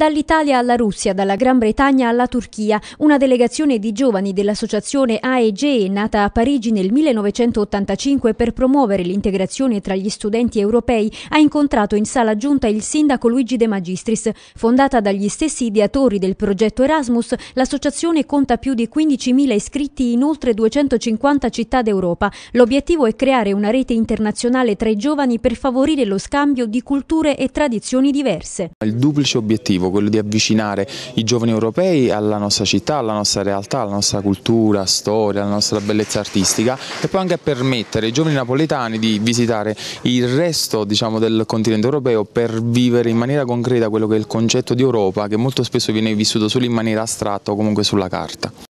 Dall'Italia alla Russia, dalla Gran Bretagna alla Turchia, una delegazione di giovani dell'associazione AEG, nata a Parigi nel 1985 per promuovere l'integrazione tra gli studenti europei, ha incontrato in sala giunta il sindaco Luigi De Magistris. Fondata dagli stessi ideatori del progetto Erasmus, l'associazione conta più di 15.000 iscritti in oltre 250 città d'Europa. L'obiettivo è creare una rete internazionale tra i giovani per favorire lo scambio di culture e tradizioni diverse. Il duplice obiettivo quello di avvicinare i giovani europei alla nostra città, alla nostra realtà, alla nostra cultura, storia, alla nostra bellezza artistica e poi anche a permettere ai giovani napoletani di visitare il resto diciamo, del continente europeo per vivere in maniera concreta quello che è il concetto di Europa che molto spesso viene vissuto solo in maniera astratta o comunque sulla carta.